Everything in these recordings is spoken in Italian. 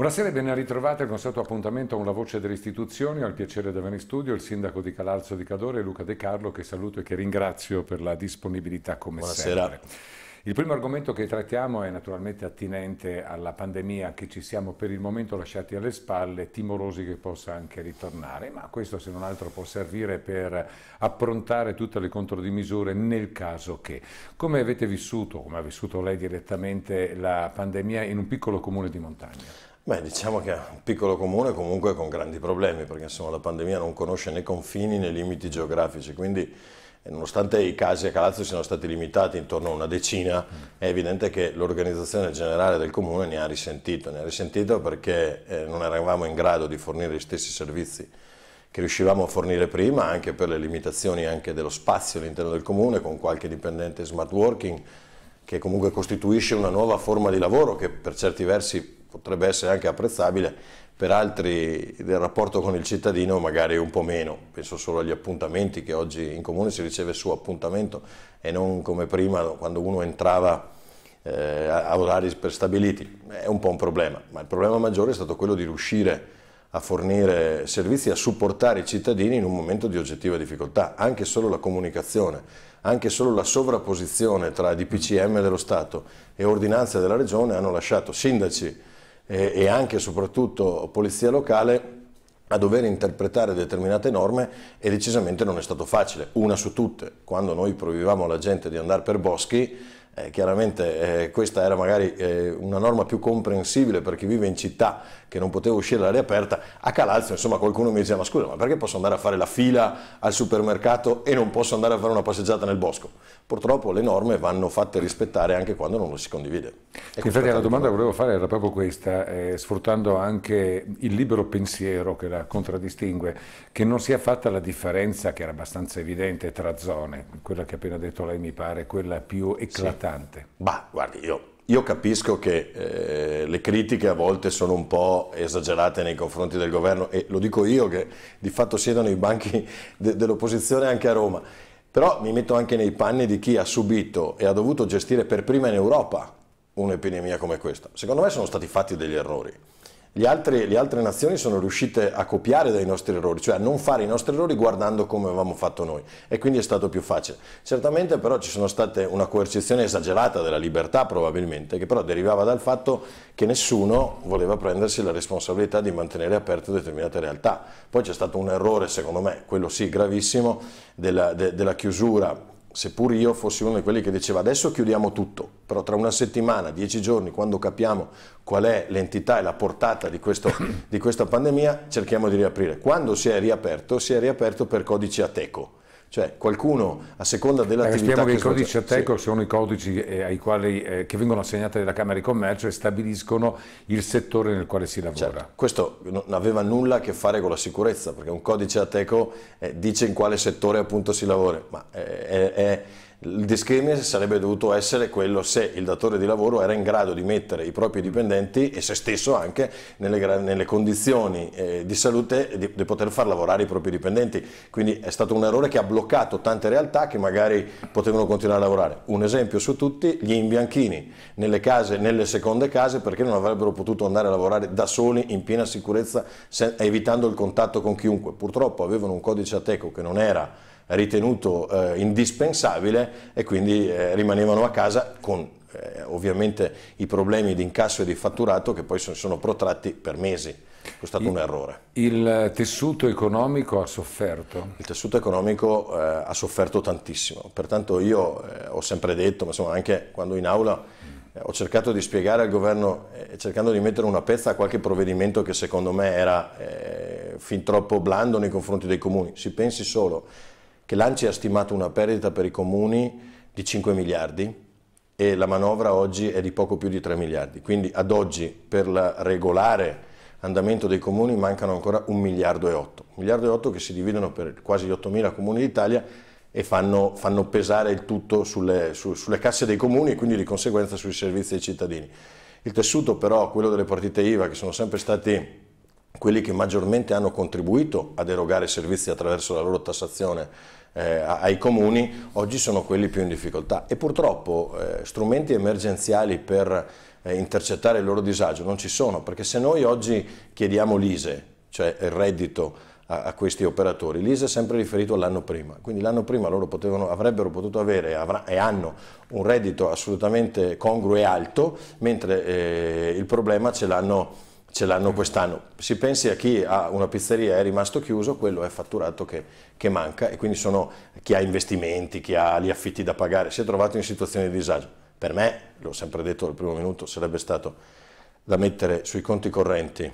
Buonasera e ben ritrovati al consueto appuntamento a una voce delle istituzioni. Ho il piacere di avere in studio il sindaco di Calalzo di Cadore, Luca De Carlo, che saluto e che ringrazio per la disponibilità come Buonasera. sempre. Il primo argomento che trattiamo è naturalmente attinente alla pandemia che ci siamo per il momento lasciati alle spalle, timorosi che possa anche ritornare, ma questo se non altro può servire per approntare tutte le contromisure nel caso che. Come avete vissuto, come ha vissuto lei direttamente la pandemia in un piccolo comune di montagna? Beh, diciamo che è un piccolo comune comunque con grandi problemi, perché insomma, la pandemia non conosce né confini né limiti geografici, quindi eh, nonostante i casi a Calazzo siano stati limitati intorno a una decina, è evidente che l'organizzazione generale del comune ne ha risentito, ne ha risentito perché eh, non eravamo in grado di fornire gli stessi servizi che riuscivamo a fornire prima, anche per le limitazioni dello spazio all'interno del comune, con qualche dipendente smart working, che comunque costituisce una nuova forma di lavoro che per certi versi potrebbe essere anche apprezzabile, per altri del rapporto con il cittadino magari un po' meno, penso solo agli appuntamenti che oggi in comune si riceve su appuntamento e non come prima quando uno entrava eh, a orari prestabiliti, è un po' un problema, ma il problema maggiore è stato quello di riuscire a fornire servizi, a supportare i cittadini in un momento di oggettiva difficoltà, anche solo la comunicazione, anche solo la sovrapposizione tra DPCM dello Stato e ordinanze della Regione hanno lasciato sindaci eh, e anche e soprattutto polizia locale a dover interpretare determinate norme e decisamente non è stato facile, una su tutte. Quando noi proibivamo alla gente di andare per boschi, eh, chiaramente eh, questa era magari eh, una norma più comprensibile per chi vive in città che non poteva uscire all'aria aperta, a Calalzo insomma qualcuno mi diceva ma scusa ma perché posso andare a fare la fila al supermercato e non posso andare a fare una passeggiata nel bosco? Purtroppo le norme vanno fatte rispettare anche quando non lo si condivide. È ecco, Infatti la domanda che volevo fare era proprio questa, eh, sfruttando anche il libero pensiero che la contraddistingue, che non sia fatta la differenza che era abbastanza evidente tra zone, quella che appena detto lei mi pare quella più eclatante. Sì importante. Bah, guardi, io, io capisco che eh, le critiche a volte sono un po' esagerate nei confronti del governo e lo dico io che di fatto siedono i banchi de dell'opposizione anche a Roma. Però mi metto anche nei panni di chi ha subito e ha dovuto gestire per prima in Europa un'epidemia come questa. Secondo me sono stati fatti degli errori le altre, le altre nazioni sono riuscite a copiare dai nostri errori, cioè a non fare i nostri errori guardando come avevamo fatto noi e quindi è stato più facile. Certamente però ci sono state una coercizione esagerata della libertà probabilmente, che però derivava dal fatto che nessuno voleva prendersi la responsabilità di mantenere aperte determinate realtà. Poi c'è stato un errore, secondo me, quello sì gravissimo, della, de, della chiusura seppur io fossi uno di quelli che diceva adesso chiudiamo tutto, però tra una settimana, dieci giorni, quando capiamo qual è l'entità e la portata di, questo, di questa pandemia, cerchiamo di riaprire. Quando si è riaperto, si è riaperto per codice ateco cioè qualcuno a seconda dell'attività... Spieghiamo che, che i codici ATECO sì. sono i codici eh, quali, eh, che vengono assegnati dalla Camera di Commercio e stabiliscono il settore nel quale si cioè, lavora. Certo. Questo non aveva nulla a che fare con la sicurezza perché un codice ATECO eh, dice in quale settore appunto si lavora, ma eh, è, è il discrimine sarebbe dovuto essere quello se il datore di lavoro era in grado di mettere i propri dipendenti e se stesso anche nelle, nelle condizioni eh, di salute di, di, poter far lavorare i propri dipendenti. Quindi è stato un errore che ha bloccato tante realtà che magari potevano continuare a lavorare. Un esempio su tutti, gli imbianchini nelle, case, nelle seconde case perché non avrebbero potuto andare a lavorare da soli in piena sicurezza se, evitando il contatto con chiunque. Purtroppo avevano un codice ateco che non era ritenuto eh, indispensabile e quindi eh, rimanevano a casa con eh, ovviamente i problemi di incasso e di fatturato che poi sono, sono protratti per mesi. È stato il, un errore. Il tessuto economico ha sofferto? Il tessuto economico eh, ha sofferto tantissimo, pertanto io eh, ho sempre detto, ma insomma anche quando in aula eh, ho cercato di spiegare al governo, eh, cercando di mettere una pezza a qualche provvedimento che secondo me era eh, fin troppo blando nei confronti dei comuni. Si pensi solo che l'ANCI ha stimato una perdita per i comuni di 5 miliardi e la manovra oggi è di poco più di 3 miliardi. Quindi ad oggi per il regolare andamento dei comuni mancano ancora 1 miliardo e 8. 1 miliardo e 8 che si dividono per quasi 8 mila comuni d'Italia e fanno, fanno, pesare il tutto sulle, su, sulle casse dei comuni e quindi di conseguenza sui servizi ai cittadini. Il tessuto però, quello delle partite IVA, che sono sempre stati quelli che maggiormente hanno contribuito ad erogare servizi attraverso la loro tassazione eh, ai comuni, oggi sono quelli più in difficoltà e purtroppo eh, strumenti emergenziali per eh, intercettare il loro disagio non ci sono, perché se noi oggi chiediamo l'ISE, cioè il reddito a, a questi operatori, l'ISE è sempre riferito all'anno prima, quindi l'anno prima loro potevano, avrebbero potuto avere avrà, e hanno un reddito assolutamente congruo e alto, mentre eh, il problema ce l'hanno ce l'hanno quest'anno. Si pensi a chi ha una pizzeria e è rimasto chiuso, quello è fatturato che, che, manca e quindi sono chi ha investimenti, chi ha gli affitti da pagare, si è trovato in situazioni di disagio. Per me, l'ho sempre detto dal primo minuto, sarebbe stato da mettere sui conti correnti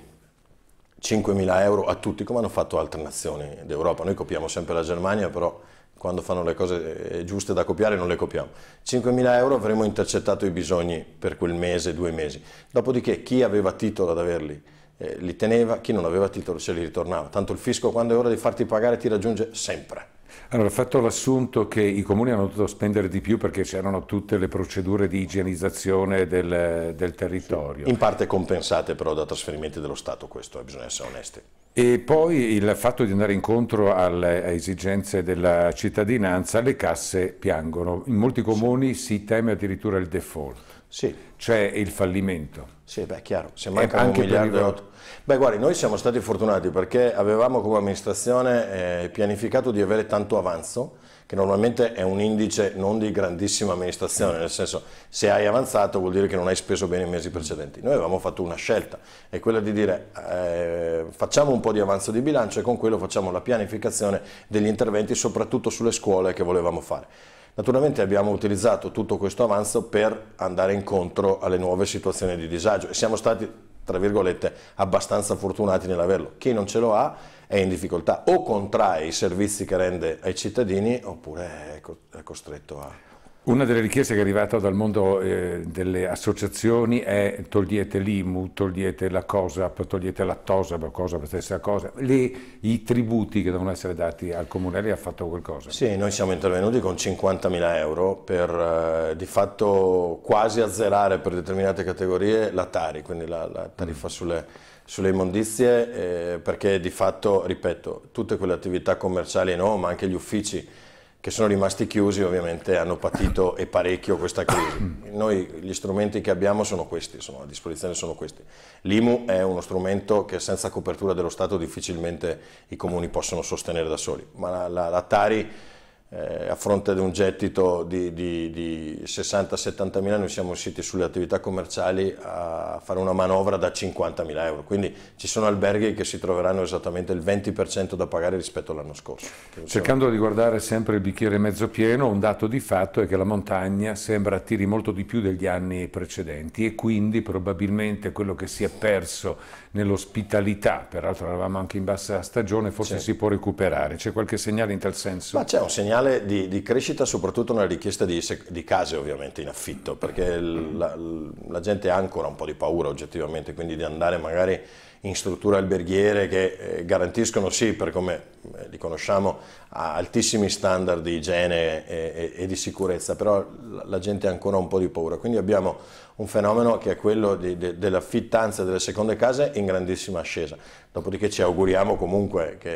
5.000 euro a tutti, come hanno fatto altre nazioni d'Europa. Noi copiamo sempre la Germania, però quando fanno le cose eh, giuste da copiare non le copiamo. 5.000 euro avremmo intercettato i bisogni per quel mese, due mesi. Dopodiché chi aveva titolo ad averli eh, li teneva, chi non aveva titolo se li ritornava. Tanto il fisco quando è ora di farti pagare ti raggiunge sempre. Allora, fatto l'assunto che i comuni hanno dovuto spendere di più perché c'erano tutte le procedure di igienizzazione del, del territorio. Sì, in parte compensate però da trasferimenti dello Stato, questo eh, bisogna essere onesti. E poi il fatto di andare incontro alle esigenze della cittadinanza, le casse piangono, in molti comuni si teme addirittura il default, sì. cioè il fallimento. Sì, beh, chiaro, se manca un miliardo e otto. Beh, guardi, noi siamo stati fortunati perché avevamo come amministrazione eh, pianificato di avere tanto avanzo, che normalmente è un indice non di grandissima amministrazione, nel senso se hai avanzato vuol dire che non hai speso bene i mesi precedenti. Noi avevamo fatto una scelta, è quella di dire eh, facciamo un po' di avanzo di bilancio e con quello facciamo la pianificazione degli interventi, soprattutto sulle scuole che volevamo fare. Naturalmente abbiamo utilizzato tutto questo avanzo per andare incontro alle nuove situazioni di disagio e siamo stati tra virgolette, abbastanza fortunati nell'averlo. Chi non ce lo ha è in difficoltà, o contrae i servizi che rende ai cittadini oppure è costretto a... Una delle richieste che è arrivata dal mondo eh, delle associazioni è togliete l'IMU, togliete la COSAP, togliete la TOSAP, COSAP stessa cosa, Le, i tributi che devono essere dati al comune, lei ha fatto qualcosa? Sì, noi siamo intervenuti con 50.000 euro per eh, di fatto quasi azzerare per determinate categorie la TARI, quindi la, la tariffa mm. sulle, sulle immondizie, eh, perché di fatto, ripeto, tutte quelle attività commerciali no, ma anche gli uffici che sono rimasti chiusi ovviamente hanno patito e parecchio questa crisi. Noi gli strumenti che abbiamo sono questi, sono a disposizione sono questi. L'IMU è uno strumento che senza copertura dello Stato difficilmente i comuni possono sostenere da soli, ma la, la, la Tari eh, a fronte di un gettito di, di, di 60-70 mila noi siamo usciti sulle attività commerciali a fare una manovra da 50 mila euro, quindi ci sono alberghi che si troveranno esattamente il 20% da pagare rispetto all'anno scorso. Cercando di guardare sempre il bicchiere mezzo pieno, un dato di fatto è che la montagna sembra attiri molto di più degli anni precedenti e quindi probabilmente quello che si è perso nell'ospitalità, peraltro eravamo anche in bassa stagione, forse si può recuperare. C'è qualche segnale in tal senso? Ma c'è un segnale segnale di, di crescita soprattutto nella richiesta di, di, case ovviamente in affitto, perché mm-hmm. la, la, gente ha ancora un po' di paura oggettivamente, quindi di andare magari in strutture alberghiere che eh, garantiscono sì, per come eh, li conosciamo, altissimi standard di igiene e, e, e di sicurezza, però la, la gente ha ancora un po' di paura. Quindi abbiamo un fenomeno che è quello di, de, dell'affittanza delle seconde case in grandissima ascesa. Dopodiché ci auguriamo comunque che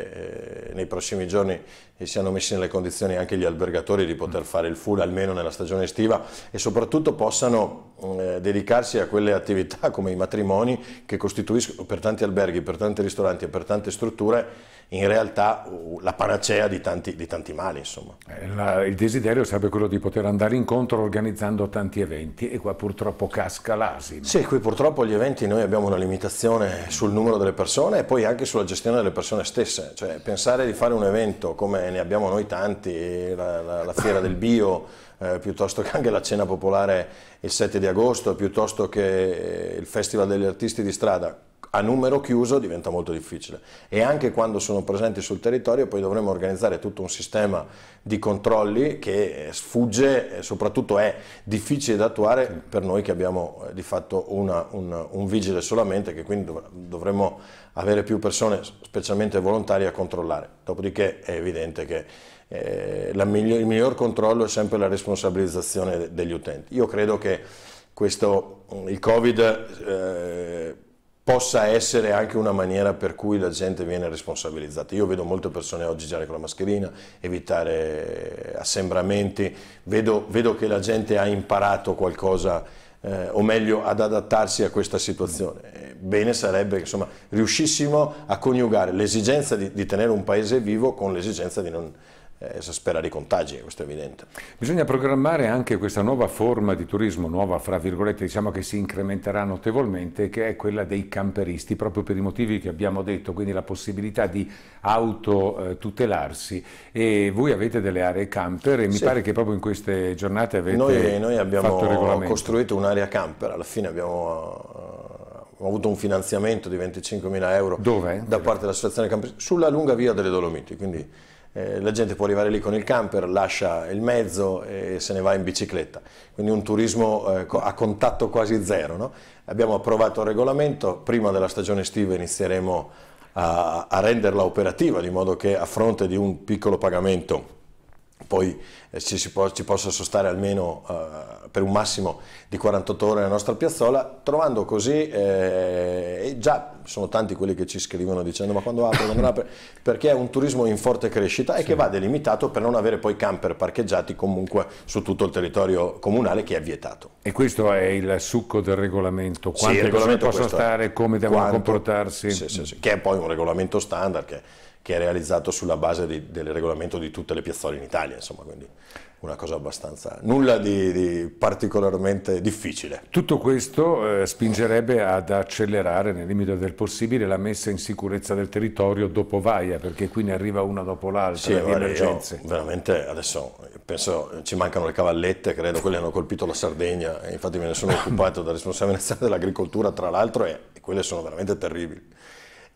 eh, nei prossimi giorni siano messi nelle condizioni anche gli albergatori di poter fare il full almeno nella stagione estiva e soprattutto possano mm, eh, dedicarsi a quelle attività come i matrimoni che costituiscono per tanti alberghi, per tanti ristoranti e per tante strutture in realtà la panacea di tanti, di tanti mali. Eh, la, il desiderio sarebbe quello di poter andare incontro organizzando tanti eventi e qua purtroppo casca l'asino. Sì, qui purtroppo gli eventi noi abbiamo una limitazione sul numero delle persone e poi anche sulla gestione delle persone stesse, cioè pensare di fare un evento come ne abbiamo noi tanti, la, la, la fiera del bio, eh, piuttosto che anche la cena popolare il 7 di agosto, piuttosto che il Festival degli Artisti di Strada, a numero chiuso diventa molto difficile e anche quando sono presenti sul territorio poi dovremo organizzare tutto un sistema di controlli che eh, sfugge e eh, soprattutto è difficile da attuare per noi che abbiamo eh, di fatto una, un, un, vigile solamente che quindi dovremmo avere più persone specialmente volontarie a controllare. Dopodiché è evidente che eh, miglior, il miglior controllo è sempre la responsabilizzazione degli utenti. Io credo che questo, il Covid eh, possa essere anche una maniera per cui la gente viene responsabilizzata. Io vedo molte persone oggi girare con la mascherina, evitare assembramenti, vedo, vedo che la gente ha imparato qualcosa, eh, o meglio ad adattarsi a questa situazione. Eh, bene sarebbe che riuscissimo a coniugare l'esigenza di, di tenere un paese vivo con l'esigenza di non eh, spera i contagi, questo è evidente. Bisogna programmare anche questa nuova forma di turismo, nuova fra virgolette, diciamo che si incrementerà notevolmente, che è quella dei camperisti, proprio per i motivi che abbiamo detto, quindi la possibilità di autotutelarsi. e voi avete delle aree camper e mi sì. pare che proprio in queste giornate avete noi, noi abbiamo costruito un'area camper, alla fine abbiamo ho eh, avuto un finanziamento di 25.000 euro Dove? da parte dell'associazione Campesina sulla lunga via delle Dolomiti, quindi eh, la gente può arrivare lì con il camper, lascia il mezzo e se ne va in bicicletta. Quindi un turismo eh, a contatto quasi zero. No? Abbiamo approvato il regolamento, prima della stagione estiva inizieremo a, a renderla operativa, di modo che a fronte di un piccolo pagamento poi eh, ci, può, ci, possa sostare almeno eh, per un massimo di 48 ore nella nostra piazzola, trovando così eh, già sono tanti quelli che ci scrivono dicendo ma quando apre, quando apre, perché è un turismo in forte crescita e sì. che va delimitato per non avere poi camper parcheggiati comunque su tutto il territorio comunale che è vietato. E questo è il succo del regolamento, quante sì, regolamento possono stare, come devono Quanto, comportarsi. Sì, sì, sì, che è poi un regolamento standard che, che è realizzato sulla base di, del regolamento di tutte le piazzole in Italia. Insomma, quindi una cosa abbastanza, nulla di, di particolarmente difficile. Tutto questo eh, spingerebbe ad accelerare nel limite del possibile la messa in sicurezza del territorio dopo Vaia, perché qui ne arriva una dopo l'altra sì, di emergenze. Io, veramente adesso penso ci mancano le cavallette, credo quelle hanno colpito la Sardegna, infatti me ne sono occupato da responsabile dell'agricoltura tra l'altro e, e quelle sono veramente terribili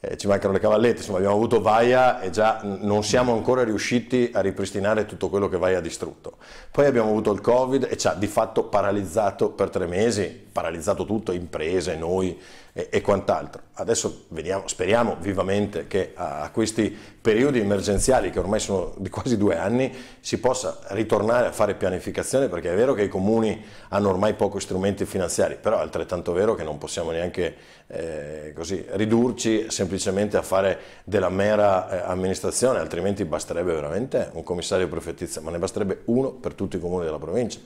eh, ci mancano le cavallette, insomma abbiamo avuto Vaia e già non siamo ancora riusciti a ripristinare tutto quello che Vaia ha distrutto. Poi abbiamo avuto il Covid e ci ha di fatto paralizzato per tre mesi, paralizzato tutto, imprese, noi, e, e quant'altro. Adesso vediamo, speriamo vivamente che a, a, questi periodi emergenziali, che ormai sono di quasi due anni, si possa ritornare a fare pianificazione, perché è vero che i comuni hanno ormai pochi strumenti finanziari, però è altrettanto vero che non possiamo neanche eh, così, ridurci semplicemente a fare della mera eh, amministrazione, altrimenti basterebbe veramente un commissario prefettizio, ma ne basterebbe uno per tutti i comuni della provincia.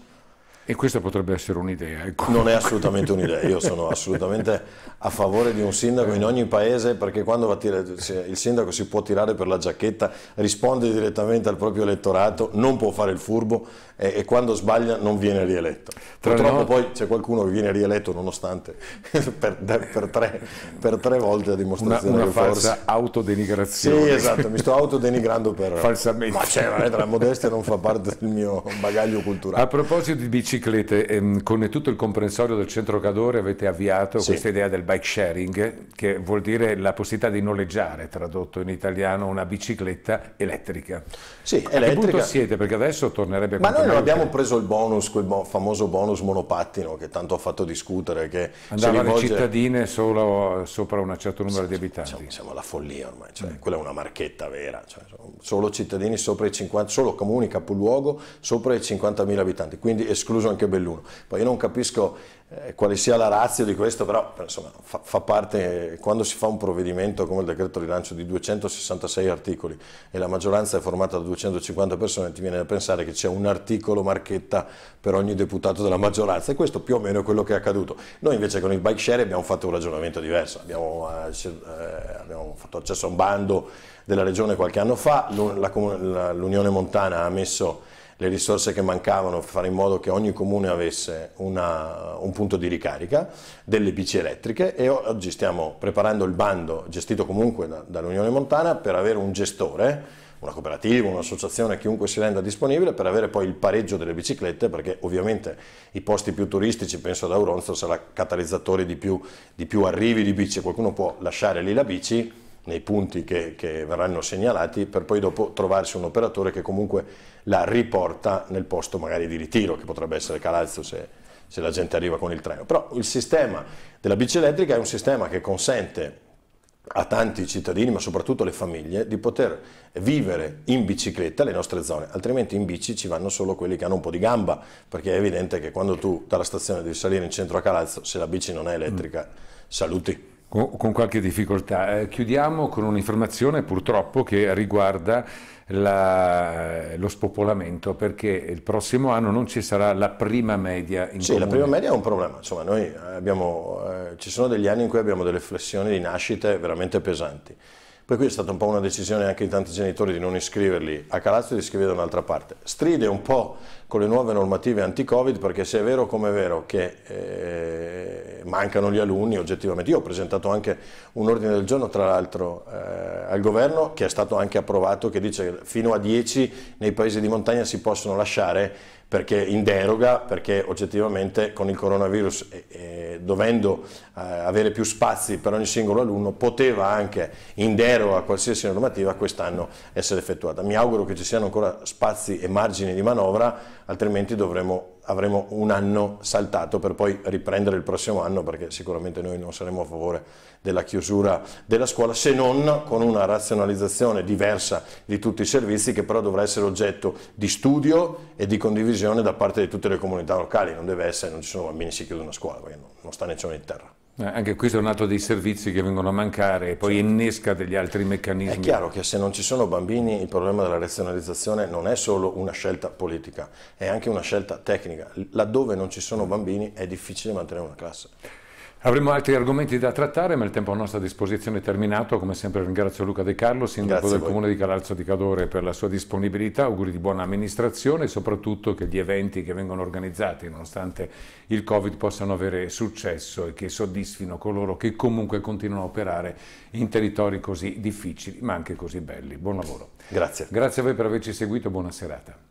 E questa potrebbe essere un'idea. Ecco. Non è assolutamente un'idea, io sono assolutamente a favore di un sindaco in ogni paese perché quando va a tirare, il sindaco si può tirare per la giacchetta, risponde direttamente al proprio elettorato, non può fare il furbo e, e quando sbaglia non viene rieletto. Purtroppo no... poi c'è qualcuno che viene rieletto nonostante per, per, tre, per tre, volte a dimostrazione una, una falsa forse... autodenigrazione. Sì, esatto, mi sto autodenigrando per... Falsamente. Ma c'è, cioè, la modestia non fa parte del mio bagaglio culturale. A proposito di bicicletta, biciclette, ehm, con tutto il comprensorio del centro Cadore avete avviato sì. questa idea del bike sharing, che vuol dire la possibilità di noleggiare, tradotto in italiano, una bicicletta elettrica. Sì, a elettrica. che punto siete? Perché adesso tornerebbe... Ma noi non abbiamo preso il bonus, quel bo famoso bonus monopattino che tanto ha fatto discutere, che Andava alle rivolge... cittadine solo sopra un certo numero sì, di abitanti. Siamo, siamo alla follia ormai, cioè, mm. quella è una marchetta vera, cioè, solo cittadini sopra i 50, solo comuni capoluogo sopra i 50.000 abitanti, quindi esclusivamente incluso anche Belluno. Poi io non capisco eh, quale sia la razza di questo, però insomma, fa, fa, parte, quando si fa un provvedimento come il decreto rilancio di 266 articoli e la maggioranza è formata da 250 persone, ti viene da pensare che c'è un articolo marchetta per ogni deputato della maggioranza e questo più o meno è quello che è accaduto. Noi invece con il bike share abbiamo fatto un ragionamento diverso, abbiamo, eh, eh abbiamo fatto accesso a un bando della regione qualche anno fa, l'Unione Montana ha messo le risorse che mancavano, fare in modo che ogni comune avesse una, un punto di ricarica delle bici elettriche e oggi stiamo preparando il bando gestito comunque da, dall'Unione Montana per avere un gestore una cooperativa, un'associazione, chiunque si renda disponibile per avere poi il pareggio delle biciclette perché ovviamente i posti più turistici, penso ad Auronzo, sarà catalizzatore di più, di più arrivi di bici, qualcuno può lasciare lì la bici nei punti che, che, verranno segnalati per poi dopo trovarsi un operatore che comunque la riporta nel posto magari di ritiro, che potrebbe essere Calazzo se, se la gente arriva con il treno. Però il sistema della bici elettrica è un sistema che consente a tanti cittadini, ma soprattutto alle famiglie, di poter vivere in bicicletta le nostre zone, altrimenti in bici ci vanno solo quelli che hanno un po' di gamba, perché è evidente che quando tu dalla stazione devi salire in centro a Calazzo, se la bici non è elettrica, saluti con qualche difficoltà. Eh, chiudiamo con un'informazione purtroppo che riguarda la, lo spopolamento perché il prossimo anno non ci sarà la prima media in Sì, comune. la prima media è un problema, insomma noi abbiamo, eh, ci sono degli anni in cui abbiamo delle flessioni di nascite veramente pesanti. Per cui è stata un po' una decisione anche di tanti genitori di non iscriverli a Calazzo e di iscriverli da un'altra parte. Stride un po' con le nuove normative anti-Covid perché se è vero come è vero che eh, mancano gli alunni oggettivamente, io ho presentato anche un ordine del giorno tra l'altro eh, al governo che è stato anche approvato che dice che fino a 10 nei paesi di montagna si possono lasciare perché in deroga, perché oggettivamente con il coronavirus, eh, dovendo eh, avere più spazi per ogni singolo alunno, poteva anche in deroga a qualsiasi normativa quest'anno essere effettuata. Mi auguro che ci siano ancora spazi e margini di manovra, altrimenti dovremo avremo un anno saltato per poi riprendere il prossimo anno perché sicuramente noi non saremo a favore della chiusura della scuola se non con una razionalizzazione diversa di tutti i servizi che però dovrà essere oggetto di studio e di condivisione da parte di tutte le comunità locali, non deve essere, non ci sono bambini si chiude una scuola, perché non sta nessuno in terra. Eh, anche questo è un altro dei servizi che vengono a mancare e poi certo. innesca degli altri meccanismi. È chiaro che se non ci sono bambini il problema della razionalizzazione non è solo una scelta politica, è anche una scelta tecnica. Laddove non ci sono bambini è difficile mantenere una classe. Avremo altri argomenti da trattare, ma il tempo a nostra disposizione è terminato. Come sempre ringrazio Luca De Carlo, sindaco Grazie del Comune di Calalzo di Cadore, per la sua disponibilità. Auguri di buona amministrazione e soprattutto che gli eventi che vengono organizzati, nonostante il Covid, possano avere successo e che soddisfino coloro che comunque continuano a operare in territori così difficili, ma anche così belli. Buon lavoro. Grazie. Grazie a voi per averci seguito, buona serata.